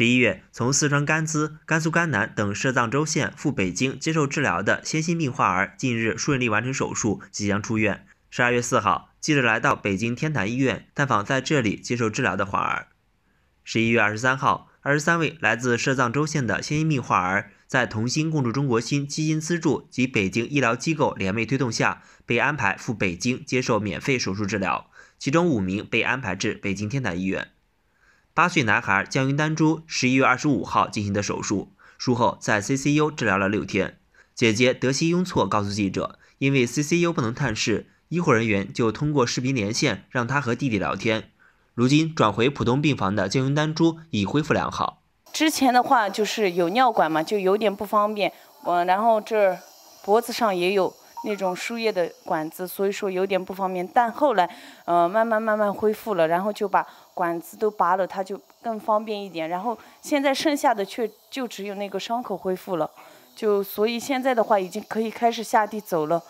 十一月，从四川甘孜、甘肃甘南等涉藏州县赴北京接受治疗的先心病患儿，近日顺利完成手术，即将出院。十二月四号，记者来到北京天坛医院探访在这里接受治疗的患儿。十一月二十三号，二十三位来自涉藏州县的先心病患儿，在同心共筑中国心基金资助及北京医疗机构联袂推动下，被安排赴北京接受免费手术治疗，其中五名被安排至北京天坛医院。八岁男孩江云丹珠十一月二十五号进行的手术，术后在 CCU 治疗了六天。姐姐德西雍措告诉记者，因为 CCU 不能探视，医护人员就通过视频连线让他和弟弟聊天。如今转回普通病房的江云丹珠已恢复良好。之前的话就是有尿管嘛，就有点不方便。嗯，然后这脖子上也有。那种输液的管子，所以说有点不方便。但后来，呃，慢慢慢慢恢复了，然后就把管子都拔了，它就更方便一点。然后现在剩下的却就只有那个伤口恢复了，就所以现在的话已经可以开始下地走了。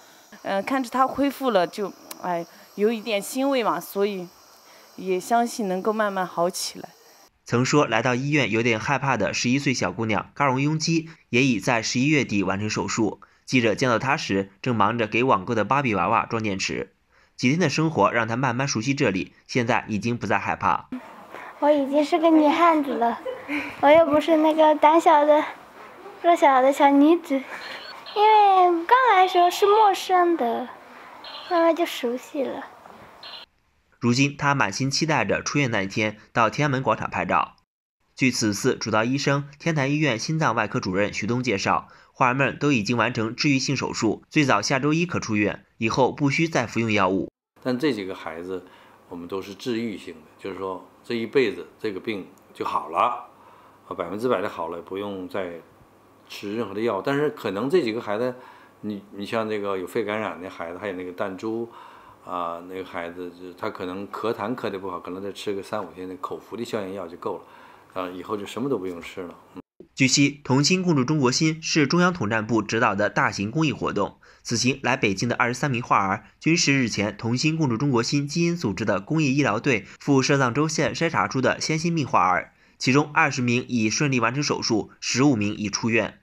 嗯，看着它恢复了，就哎有一点欣慰嘛，所以也相信能够慢慢好起来。曾说来到医院有点害怕的十一岁小姑娘嘎荣雍基，也已在十一月底完成手术。记者见到他时，正忙着给网购的芭比娃娃装电池。几天的生活让他慢慢熟悉这里，现在已经不再害怕。我已经是个女汉子了，我又不是那个胆小的、弱小的小女子。因为刚来时候是陌生的，慢慢就熟悉了。如今，他满心期待着出院那一天，到天安门广场拍照。据此次主刀医生、天坛医院心脏外科主任徐东介绍。患儿们都已经完成治愈性手术，最早下周一可出院，以后不需再服用药物。但这几个孩子，我们都是治愈性的，就是说这一辈子这个病就好了，啊，百分之百的好了，不用再吃任何的药。但是可能这几个孩子，你你像那个有肺感染的孩子，还有那个弹珠啊那个孩子，他可能咳痰咳的不好，可能再吃个三五天的口服的消炎药就够了，啊，以后就什么都不用吃了。据悉，“同心共筑中国心”是中央统战部指导的大型公益活动。此行来北京的二十三名患儿，均是日前“同心共筑中国心”基因组织的公益医疗队赴设藏州县筛查出的先心病患儿，其中二十名已顺利完成手术，十五名已出院。